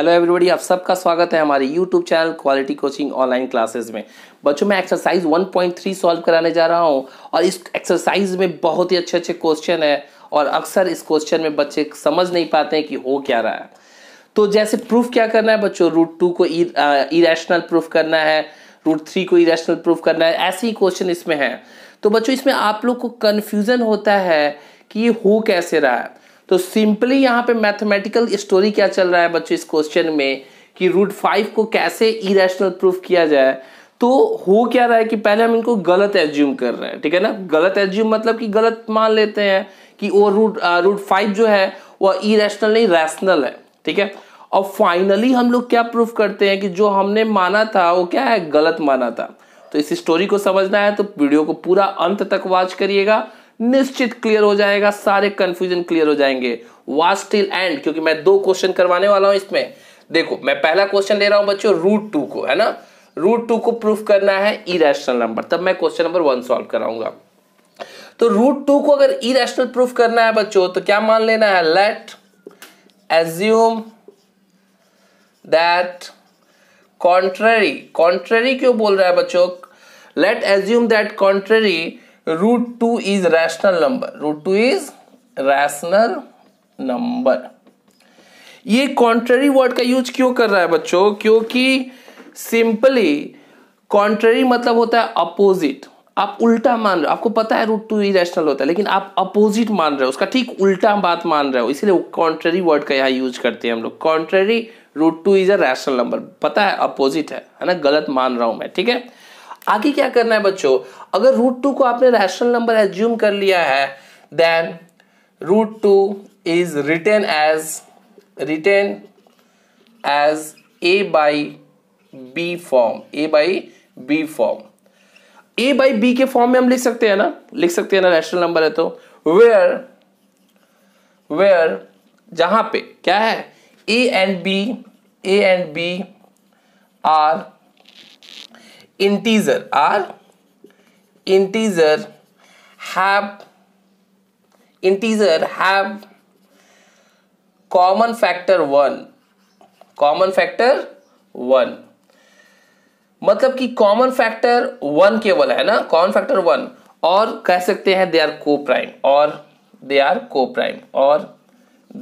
Hello everybody आप सबका स्वागत है हमारे YouTube channel quality coaching online classes में बच्चों मैं एक्सरसाइज 1.3 सॉल्व कराने जा रहा हूं और इस एक्सरसाइज में बहुत ही अच्छे अच्छे क्वेश्चन है और अक्सर इस क्वेश्चन में बच्चे समझ नहीं पाते हैं कि हो क्या रहा है तो जैसे प्रूफ क्या करना है बच्चों रूट टू को इरेशनल प्रूफ करना है रूट थ्री को इरेशनल प्रूफ करना है ऐसे ही क्वेश्चन इसमें है तो बच्चों इसमें आप लोग को कन्फ्यूज़न होता है कि ये हो कैसे रहा है तो सिंपली यहाँ पे मैथमेटिकल स्टोरी क्या चल रहा है बच्चों इस क्वेश्चन में कि रूट फाइव को कैसे इरेशनल प्रूफ किया जाए तो हो क्या रहा है कि पहले हम इनको गलत एज्यूम कर रहे हैं ठीक है ना गलत एज्यूम मतलब कि गलत मान लेते हैं कि वो रूट रूट फाइव जो है वह इरेशनल नहीं रैशनल है ठीक है और फाइनली हम लोग क्या प्रूफ करते हैं कि जो हमने माना था वो क्या है गलत माना था तो इस स्टोरी को समझना है तो वीडियो को पूरा अंत तक वॉच करिएगा निश्चित क्लियर हो जाएगा सारे कंफ्यूजन क्लियर हो जाएंगे वास्टिल टिल एंड क्योंकि मैं दो क्वेश्चन करवाने वाला हूं इसमें देखो मैं पहला क्वेश्चन ले रहा हूं बच्चों रूट टू को है ना रूट टू को प्रूफ करना है इरेशनल नंबर तब मैं क्वेश्चन नंबर वन सॉल्व कराऊंगा तो रूट टू को अगर इरेशनल प्रूफ करना है बच्चों तो क्या मान लेना है let assume that contrary contrary क्यों बोल रहा है बच्चों let assume that contrary root two is rational number root two is rational number ये कॉन्ट्ररी वर्ड का यूज क्यों कर रहा है बच्चों क्योंकि सिंपली कॉन्ट्ररी मतलब होता है अपोजिट आप उल्टा मान रहे हो आपको पता है रूट टू रैशनल होता है लेकिन आप अपोजिट मान रहे हो उसका ठीक उल्टा बात मान रहे हो इसीलिए कॉन्ट्ररी वर्ड का यहाँ यूज करते हैं हम लोग contrary root two is a rational number पता है अपोजिट है है ना गलत मान रहा हूं मैं ठीक है आगे क्या करना है बच्चों अगर रूट टू को आपने रैशनल नंबर एज्यूम कर लिया है then root two is written as written as a by b form a by b form a by b के फॉर्म में हम लिख सकते हैं ना लिख सकते हैं ना रैशनल नंबर है तो वेयर वेयर जहां पे क्या है a and b a and b are integer are integer have integer have common factor one common factor one मतलब कि कॉमन फैक्टर वन केवल है ना कॉमन फैक्टर वन और कह सकते हैं दे आर को प्राइम और दे आर को प्राइम और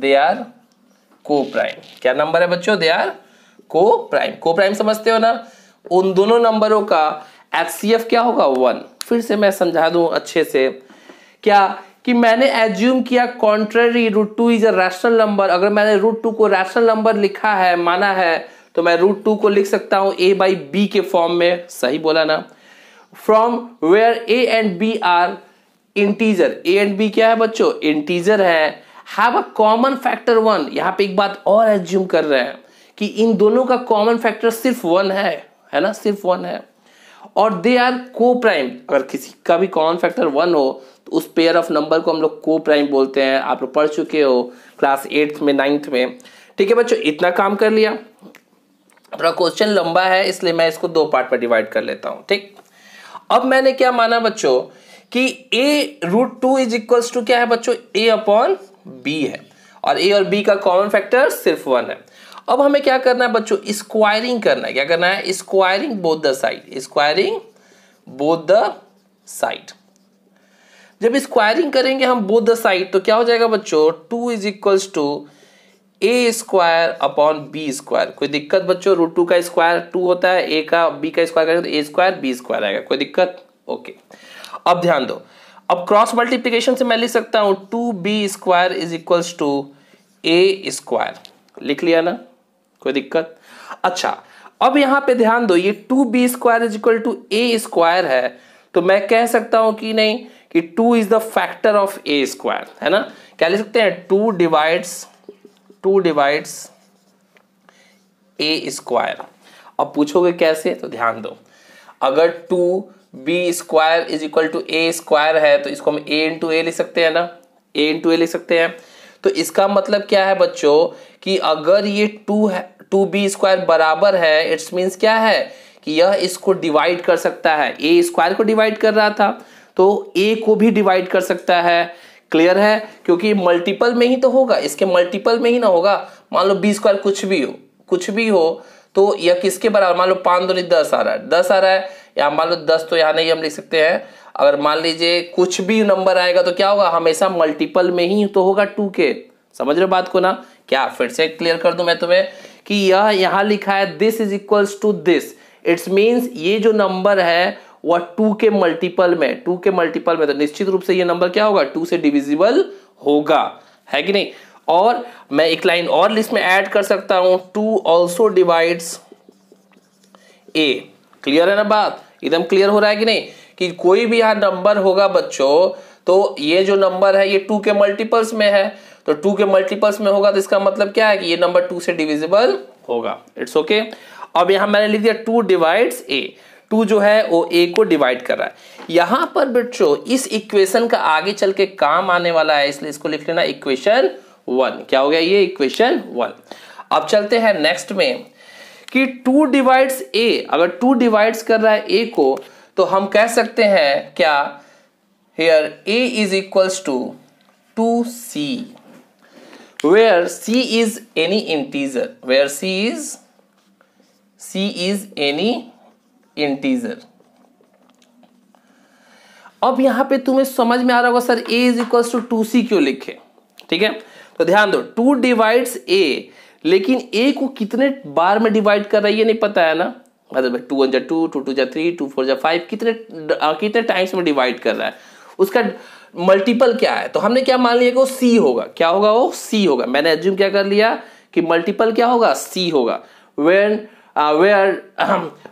दे आर को प्राइम क्या नंबर है बच्चों they are coprime coprime समझते हो ना उन दोनों नंबरों का एच क्या होगा वन फिर से मैं समझा दू अच्छे से क्या कि मैंने एज्यूम किया contrary root two is a rational number अगर मैंने रूट टू को रैशनल नंबर लिखा है माना है तो मैं रूट टू को लिख सकता हूं ए बाई बी के फॉर्म में सही बोला ना from where a and b are integer a and b क्या है बच्चों इंटीजर है have a common factor one यहां पे एक बात और एज्यूम कर रहे हैं कि इन दोनों का कॉमन फैक्टर सिर्फ वन है है ना सिर्फ वन है और दे आर को प्राइम अगर किसी का भी कॉमन फैक्टर वन हो तो उस पेयर ऑफ नंबर को हम लोग को प्राइम बोलते हैं आप लोग पढ़ चुके हो क्लास एट्थ में नाइन्थ में ठीक है बच्चों इतना काम कर लिया थोड़ा क्वेश्चन लंबा है इसलिए मैं इसको दो पार्ट में डिवाइड कर लेता हूँ ठीक अब मैंने क्या माना बच्चों कि a root two is equals to क्या है बच्चों ए अपॉन बी है और ए और बी का कॉमन फैक्टर सिर्फ वन है अब हमें क्या करना है बच्चों स्क्वायरिंग करना है क्या करना है squaring both the side squaring both the side जब स्क्वायरिंग करेंगे हम बोथ द साइड तो क्या हो जाएगा बच्चों two is equals to a square upon b square कोई दिक्कत बच्चों रूट टू का स्क्वायर टू होता है ए का बी का स्क्वायर करेंगे तो ए स्क्वायर बी स्क्वायर आएगा कोई दिक्कत ओके अब ध्यान दो अब क्रॉस मल्टीप्लीकेशन से मैं लिख सकता हूं two b square is equals to a square लिख लिया ना कोई दिक्कत अच्छा अब यहां पे ध्यान दो ये two b square is equal to a square है तो मैं कह सकता हूं कि नहीं कि two is the factor of a square है ना क्या लिख सकते हैं two divides two divides a square अब पूछोगे कैसे तो ध्यान दो अगर two b square is equal to a square है तो इसको हम ए इंटू ए लिख सकते हैं ना ए इंटू ए लिख सकते हैं तो इसका मतलब क्या है बच्चों कि अगर ये टू है टू बी स्क्वायर बराबर है इट्स मीन्स क्या है कि यह इसको डिवाइड कर सकता है ए स्क्वायर को डिवाइड कर रहा था तो ए को भी डिवाइड कर सकता है क्लियर है क्योंकि मल्टीपल में ही तो होगा इसके मल्टीपल में ही ना होगा मान लो बी स्क्वायर कुछ भी हो कुछ भी हो तो यह किसके बराबर मान लो पाँच दो दस आ रहा है दस आ रहा है या मान लो दस तो यहाँ नहीं हम लिख सकते हैं अगर मान लीजिए कुछ भी नंबर आएगा तो क्या होगा हमेशा मल्टीपल में ही तो होगा टू के समझ रहे हो बात को ना क्या फिर से क्लियर कर दू मैं तुम्हें कि यह यहां लिखा है this is equal to this it's means ये जो नंबर है वह टू के मल्टीपल में टू के मल्टीपल में तो निश्चित रूप से यह नंबर क्या होगा टू से डिविजिबल होगा है कि नहीं और मैं एक लाइन और लिस्ट में ऐड कर सकता हूं two also divides a clear है ना बात एकदम क्लियर हो रहा है कि नहीं कि कोई भी यहां नंबर होगा बच्चों तो ये जो नंबर है ये टू के मल्टीपल्स में है तो टू के मल्टीपल्स में होगा तो इसका मतलब क्या है कि ये नंबर टू से डिविजिबल होगा इट्स ओके okay. अब यहां मैंने लिख दिया टू डिवाइड ए टू जो है वो ए को डिवाइड कर रहा है यहां पर बच्चों इस इक्वेशन का आगे चल के काम आने वाला है इसलिए इसको लिख लेना इक्वेशन वन क्या हो गया ये इक्वेशन वन अब चलते हैं नेक्स्ट में कि टू डिवाइड्स ए अगर टू डिवाइड्स कर रहा है ए को तो हम कह सकते हैं क्या here a is equals to two c where c is any integer where c is c is any integer अब यहां पे तुम्हें समझ में आ रहा होगा sir a is equals to two c क्यों लिखे ठीक है तो ध्यान दो टू डिवाइड्स ए लेकिन ए को कितने बार में डिवाइड कर रही है नहीं पता है ना मतलब टू वन जा टू टू टू जा थ्री टू फोर जा फाइव कितने कितने टाइम्स में डिवाइड कर रहा है उसका मल्टीपल क्या है तो हमने क्या मान लिया कि वो सी होगा क्या होगा वो सी होगा मैंने एज्यूम क्या कर लिया कि मल्टीपल क्या होगा सी होगा when where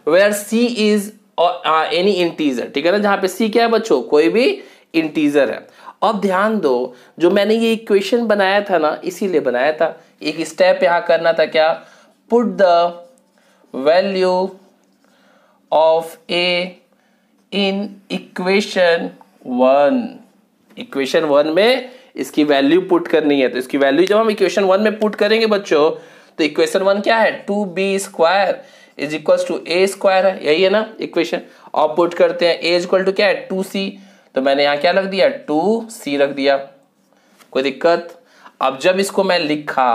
where c is any integer ठीक है ना जहां पे सी क्या है बच्चों कोई भी इंटीजर है अब ध्यान दो जो मैंने ये इक्वेशन बनाया था ना इसीलिए बनाया था एक स्टेप यहाँ करना था क्या put the value of A in equation one equation one में इसकी वैल्यू पुट करनी है तो इसकी वैल्यू जब हम इक्वेशन वन में पुट करेंगे बच्चों तो इक्वेशन वन क्या है two b square is equal to a square है यही है ना इक्वेशन और पुट करते हैं ए इक्वल टू क्या है टू सी तो मैंने यहां क्या रख दिया टू सी रख दिया कोई दिक्कत अब जब इसको मैं लिखा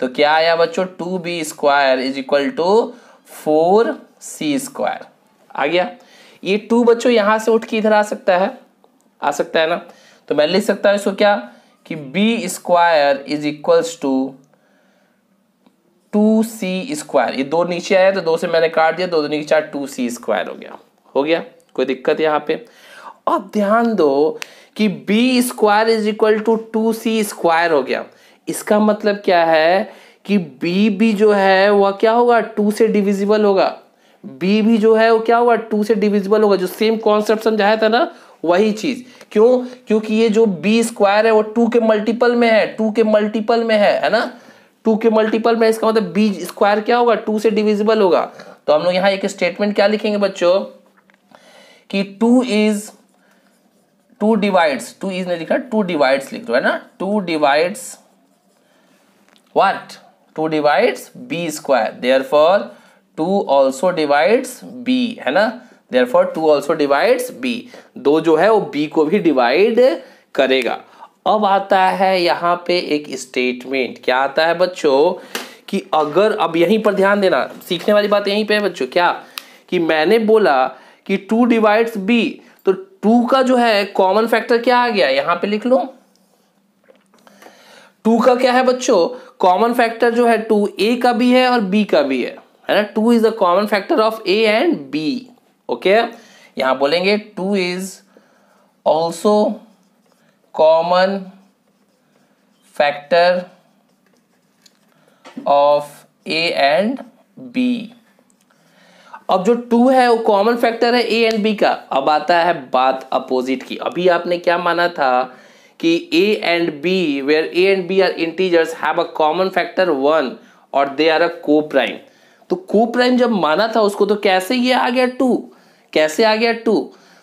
तो क्या आया बच्चों two b square is equal to four c square आ गया ये टू बच्चों यहां से उठ के इधर आ सकता है आ सकता है ना तो मैं लिख सकता हूं इसको क्या कि b square is equals to two c square ये दो नीचे आया तो दो से मैंने काट दिया दो नीचे टू सी स्क्वायर हो गया हो गया कोई दिक्कत यहां पे अब ध्यान दो कि b square is equal to two c square हो गया इसका मतलब क्या है कि बी भी जो है वह क्या होगा टू से डिविजिबल होगा बी भी जो है वो क्या होगा टू से डिविजिबल होगा जो सेम कॉन्सेप्ट समझाया था ना वही चीज क्यों क्योंकि ये जो बी स्क्वायर है वो टू के मल्टीपल में है टू के मल्टीपल में है है ना टू के मल्टीपल में इसका मतलब बी स्क्वायर क्या होगा टू से डिविजिबल होगा तो हम लोग यहाँ एक स्टेटमेंट क्या लिखेंगे बच्चों कि two is two divides two is ने लिखा टू डिवाइड्स लिख दो है ना two divides what two divides b square therefore two also divides b है ना therefore two also divides b दो जो है वो बी को भी डिवाइड करेगा अब आता है यहाँ पे एक स्टेटमेंट क्या आता है बच्चों कि अगर अब यहीं पर ध्यान देना सीखने वाली बात यहीं पे है बच्चों क्या कि मैंने बोला कि टू डिवाइड्स बी तो टू का जो है कॉमन फैक्टर क्या आ गया यहाँ पे लिख लो टू का क्या है बच्चों कॉमन फैक्टर जो है टू ए का भी है और बी का भी है है ना two is the common factor of a and b okay यहां बोलेंगे two is also common factor of a and b अब जो टू है वो कॉमन फैक्टर है ए एंड बी का अब आता है बात अपोजिट की अभी आपने क्या माना था कि a and b where a and b are integers have a common factor one और दे आर अ को प्राइम तो को प्राइम जब माना था उसको तो कैसे ये आ गया टू कैसे आ गया टू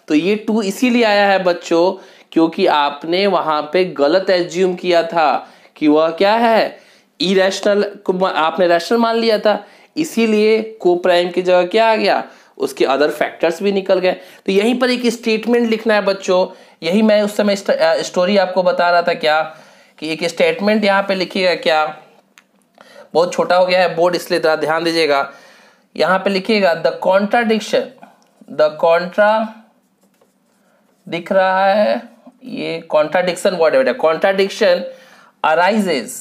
तो ये टू इसीलिए आया है बच्चों क्योंकि आपने वहां पे गलत एज्यूम किया था कि वह क्या है इरेशनल आपने रैशनल मान लिया था इसीलिए को प्राइम की जगह क्या आ गया उसके अदर फैक्टर्स भी निकल गए तो यहीं पर एक स्टेटमेंट लिखना है बच्चों यही मैं उस समय स्टोरी आपको बता रहा था क्या कि एक स्टेटमेंट यहाँ पे लिखिएगा क्या बहुत छोटा हो गया है बोर्ड इसलिए जरा ध्यान दीजिएगा यहां पे लिखिएगा द कॉन्ट्राडिक्शन द कॉन्ट्रा दिख रहा है ये कॉन्ट्राडिक्शन वर्ड है कॉन्ट्राडिक्शन अराइजेज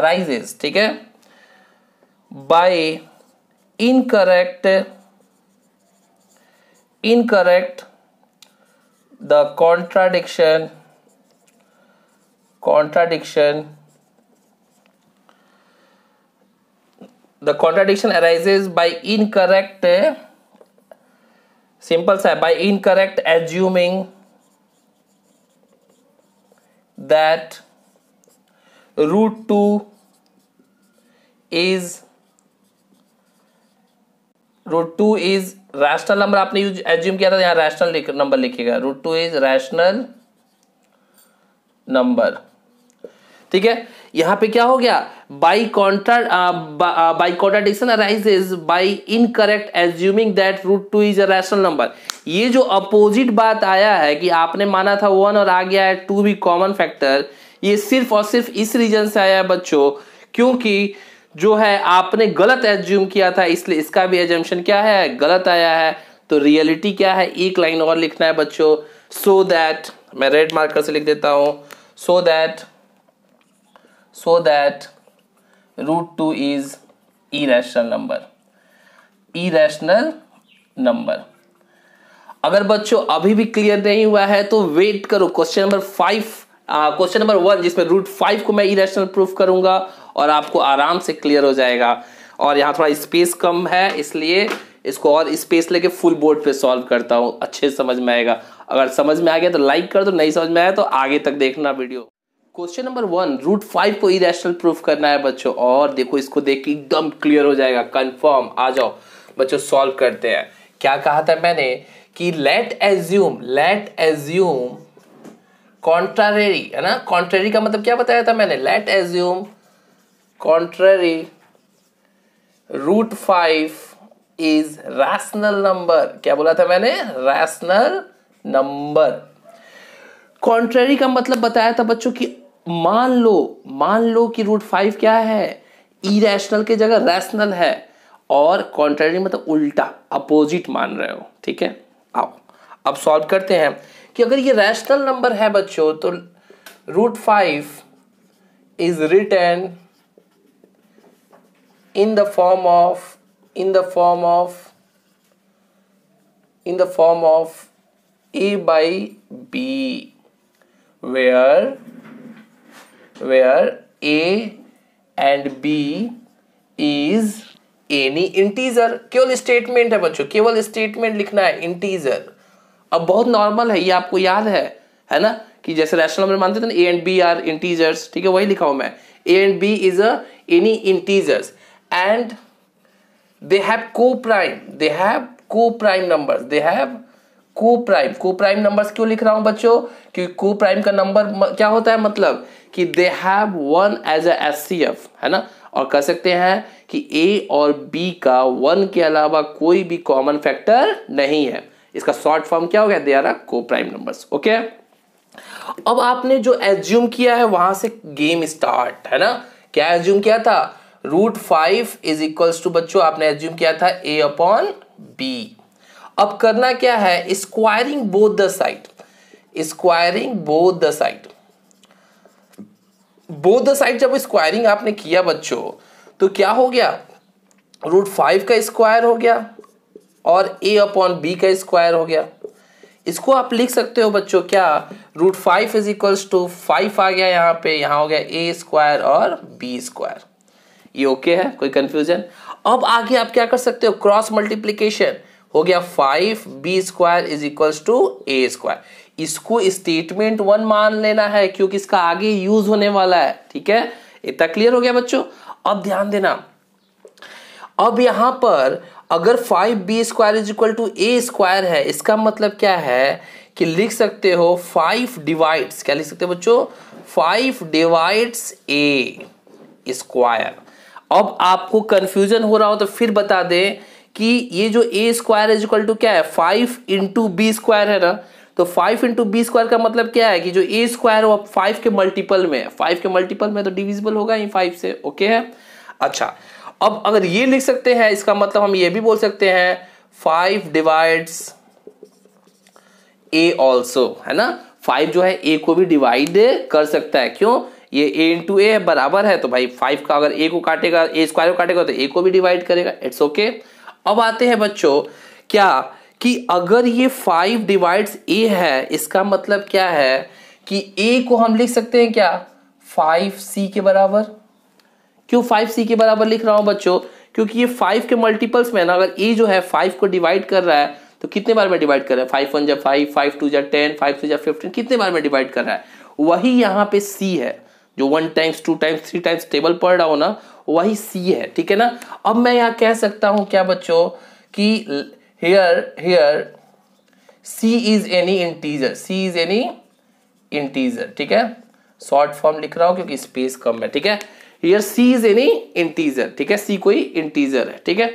अराइजेज ठीक है by incorrect incorrect the contradiction contradiction the contradiction arises by incorrect simple side by incorrect assuming that root 2 is root two is rational number आपने use assume किया था यहाँ rational number लिखेगा root two is rational number ठीक है यहाँ पे क्या हो गया by contra by contradiction arises by correct assuming that root two is a rational number ये जो अपोजिट बात आया है कि आपने माना था वन और आ गया है टू भी कॉमन फैक्टर ये सिर्फ और सिर्फ इस रीजन से आया है बच्चों क्योंकि जो है आपने गलत एज्यूम किया था इसलिए इसका भी एजम्पन क्या है गलत आया है तो रियलिटी क्या है एक लाइन और लिखना है बच्चों सो so दैट मैं रेड मार्कर से लिख देता हूं so so that so that root 2 is irrational number irrational number अगर बच्चों अभी भी क्लियर नहीं हुआ है तो वेट करो question number five question number one जिसमें रूट फाइव को मैं इरेशनल प्रूफ करूंगा और आपको आराम से क्लियर हो जाएगा और यहाँ थोड़ा स्पेस कम है इसलिए इसको और स्पेस लेके फुल बोर्ड पे सॉल्व करता हूँ अच्छे समझ में आएगा अगर समझ में आ गया तो लाइक कर दो नहीं समझ में आया तो आगे तक देखना video question number one root five को इरेशनल प्रूफ करना है बच्चों और देखो इसको देख के एकदम क्लियर हो जाएगा कंफर्म आ जाओ बच्चों सॉल्व करते हैं क्या कहा था मैंने कि let assume let assume contrary है ना कॉन्ट्रेरी का मतलब क्या बताया था मैंने let assume contrary root five is rational number क्या बोला था मैंने रैशनल नंबर कॉन्ट्रेरी का मतलब बताया था बच्चों कि मान लो मान लो कि रूट फाइव क्या है इरेशनल की जगह रैशनल है और कॉन्ट्रेरी मतलब उल्टा अपोजिट मान रहे हो ठीक है आओ अब सॉल्व करते हैं कि अगर ये रैशनल नंबर है बच्चों तो root five is written in the form of in the form of in the form of a by b where where a and b is any integer केवल स्टेटमेंट है बच्चों केवल स्टेटमेंट लिखना है integer अब बहुत नॉर्मल है ये आपको याद है है ना कि जैसे रैशनल नंबर मानते थे ना a and b are integers ठीक है वही लिखा हूं मैं a and b is a any integers and they have coprime they have coprime numbers they have coprime coprime numbers क्यों लिख रहा हूं बच्चों क्योंकि को प्राइम का नंबर क्या होता है मतलब कि they have one as S C F है ना और कह सकते हैं कि ए और बी का वन के अलावा कोई भी कॉमन फैक्टर नहीं है इसका शॉर्ट फॉर्म क्या हो गया they are coprime numbers okay अब आपने जो एज्यूम किया है वहां से गेम स्टार्ट है ना क्या एज्यूम किया था root five is equal to बच्चों आपने एज्यूम किया था ए अपॉन बी अब करना क्या है squaring both the side squaring both the side both the side जब स्क्वायरिंग आपने किया बच्चों तो क्या हो गया रूट फाइव का स्क्वायर हो गया और ए अपॉन बी का स्क्वायर हो गया इसको आप लिख सकते हो बच्चों क्या root five is equals to five आ गया यहाँ पे यहाँ हो गया ए स्क्वायर और बी स्क्वायर ये ओके है कोई कंफ्यूजन अब आगे आप क्या कर सकते हो क्रॉस मल्टीप्लीकेशन हो गया five b square is equals to a square इसको स्टेटमेंट वन मान लेना है क्योंकि इसका आगे यूज होने वाला है ठीक है इतना क्लियर हो गया बच्चों अब ध्यान देना अब यहां पर अगर five b square is equal to a square है इसका मतलब क्या है कि लिख सकते हो फाइव डिवाइड्स क्या लिख सकते हो बच्चों फाइव डिवाइड्स ए स्क्वायर अब आपको कंफ्यूजन हो रहा हो तो फिर बता दे कि ये जो a square is equal to क्या है फाइव इंटू बी स्क्वायर है ना तो फाइव इंटू बी स्क्वायर का मतलब क्या है कि जो ए स्क्वायर वो फाइव के मल्टीपल में फाइव के मल्टीपल में तो डिविजिबल होगा ही फाइव से ओके है अच्छा अब अगर ये लिख सकते हैं इसका मतलब हम ये भी बोल सकते हैं फाइव डिवाइड्स ए ऑल्सो है ना फाइव जो है ए को भी डिवाइड कर सकता है क्यों ये ए इंटू ए बराबर है तो भाई फाइव का अगर ए को काटेगा ए स्क्वायर को काटेगा तो ए को भी डिवाइड करेगा इट्स ओके okay. अब आते हैं बच्चों क्या कि अगर ये फाइव डिवाइड्स ए है इसका मतलब क्या है कि ए को हम लिख सकते हैं क्या फाइव सी के बराबर क्यों फाइव सी के बराबर लिख रहा हूं बच्चों क्योंकि ये फाइव के मल्टीपल्स में ना अगर ए जो है फाइव को डिवाइड कर रहा है तो कितने बार में डिवाइड कर रहा है फाइव वन जब फाइव फाइव टू जब टेन फाइव थ्री जब फिफ्टीन कितने बार में डिवाइड कर रहा है वही यहाँ पे सी है जो one times two times three times table पढ़ रहा हो ना वही सी है ठीक है ना अब मैं यहाँ कह सकता हूँ क्या बच्चों की here here c is any integer c is any integer ठीक है शॉर्ट फॉर्म लिख रहा हूं क्योंकि स्पेस कम है ठीक है here c is any integer ठीक है c कोई इंटीजर है ठीक है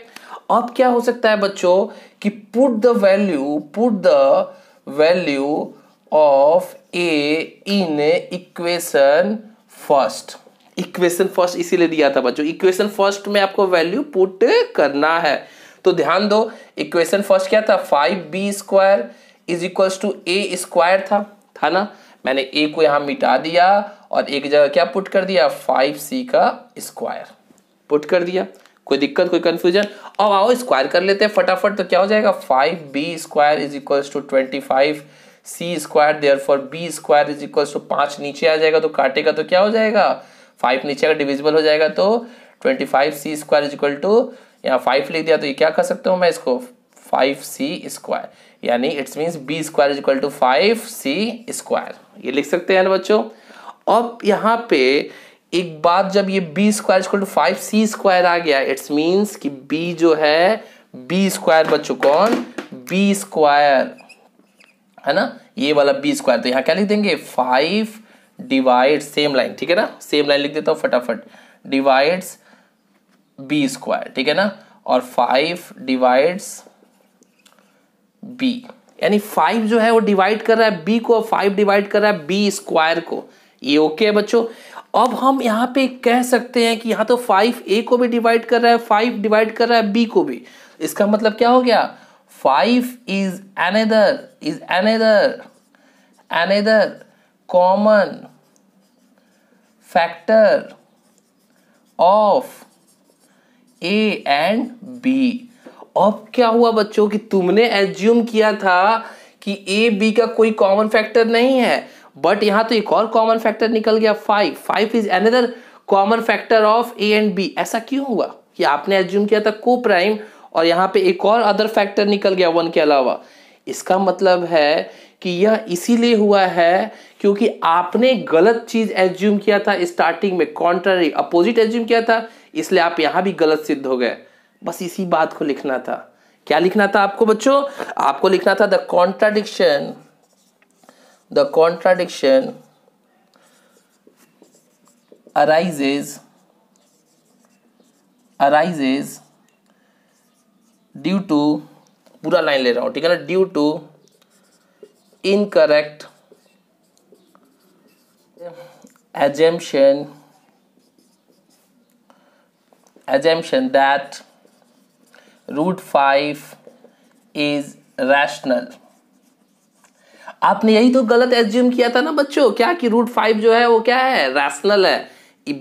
अब क्या हो सकता है बच्चों कि put the value put the value of a in equation first equation first इसीलिए दिया था बच्चों इक्वेशन फर्स्ट में आपको वैल्यू पुट करना है तो ध्यान दो इक्वेशन फर्स्ट क्या था five b square is equals to a square था था ना मैंने ए को यहां मिटा दिया और एक जगह क्या पुट कर दिया फाइव सी का स्क्वायर पुट कर दिया कोई दिक्कत कोई कंफ्यूजन अब आओ स्क्वायर कर लेते हैं फटाफट तो क्या हो जाएगा five b square is equals to twenty five c square therefore b square is equal to पांच नीचे आ जाएगा तो काटेगा तो क्या हो जाएगा फाइव नीचे अगर डिविजिबल हो जाएगा तो twenty five c square is equal to यहाँ फाइव लिख दिया तो ये क्या कर सकते हो मैं इसको फाइव सी स्क्वायर यानी it's means b square is equal to five c square ये लिख सकते हैं बच्चों अब यहाँ पे एक बात जब ये b square equal to five c square आ गया इट्स मीन्स कि बी जो है बी स्क्वायर बच्चों कौन बी स्क्वायर है ना ये वाला बी स्क्वायर तो यहाँ क्या लिख देंगे फाइव डिवाइड सेम लाइन ठीक है ना सेम लाइन लिख देता हूँ फटाफट डिवाइड्स बी स्क्वायर ठीक है ना और फाइव डिवाइड्स बी यानी फाइव जो है वो डिवाइड कर रहा है बी को फाइव डिवाइड कर रहा है बी स्क्वायर को ये ओके है बच्चों अब हम यहां पे कह सकते हैं कि यहां तो फाइव ए को भी डिवाइड कर रहा है फाइव डिवाइड कर रहा है बी को भी इसका मतलब क्या हो गया five is another is another another common factor of a and b अब क्या हुआ बच्चों कि तुमने एज्यूम किया था कि ए बी का कोई कॉमन फैक्टर नहीं है बट यहाँ तो एक और कॉमन फैक्टर निकल गया five five is another common factor of a and b ऐसा क्यों हुआ कि आपने एज्यूम किया था को प्राइम और यहाँ पे एक और अदर फैक्टर निकल गया वन के अलावा इसका मतलब है कि यह इसीलिए हुआ है क्योंकि आपने गलत चीज एज्यूम किया था स्टार्टिंग में कॉन्ट्ररी अपोजिट एज्यूम किया था इसलिए आप यहां भी गलत सिद्ध हो गए बस इसी बात को लिखना था क्या लिखना था आपको बच्चों आपको लिखना था the contradiction the contradiction arises arises due to पूरा लाइन ले रहा हूं ठीक है ना due to incorrect assumption assumption that root five is rational आपने यही तो गलत एज्यूम किया था ना बच्चों क्या कि रूट फाइव जो है वो क्या है रैशनल है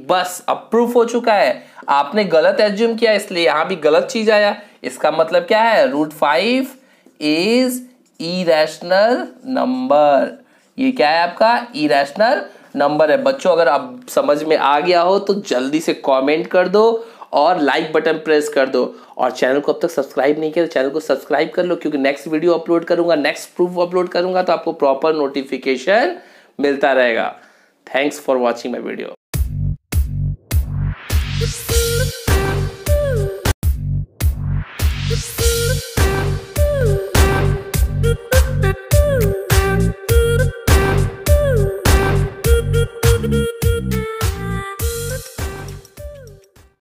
बस अप्रूव हो चुका है आपने गलत एज्यूम किया इसलिए यहां भी गलत चीज आया इसका मतलब क्या है root five is irrational number ये क्या है आपका इेशनल नंबर है बच्चों अगर अब समझ में आ गया हो तो जल्दी से कमेंट कर दो और लाइक बटन प्रेस कर दो और चैनल को अब तक सब्सक्राइब नहीं किया तो चैनल को सब्सक्राइब कर लो क्योंकि नेक्स्ट वीडियो अपलोड करूंगा नेक्स्ट प्रूफ अपलोड करूंगा तो आपको प्रॉपर नोटिफिकेशन मिलता रहेगा thanks for watching my video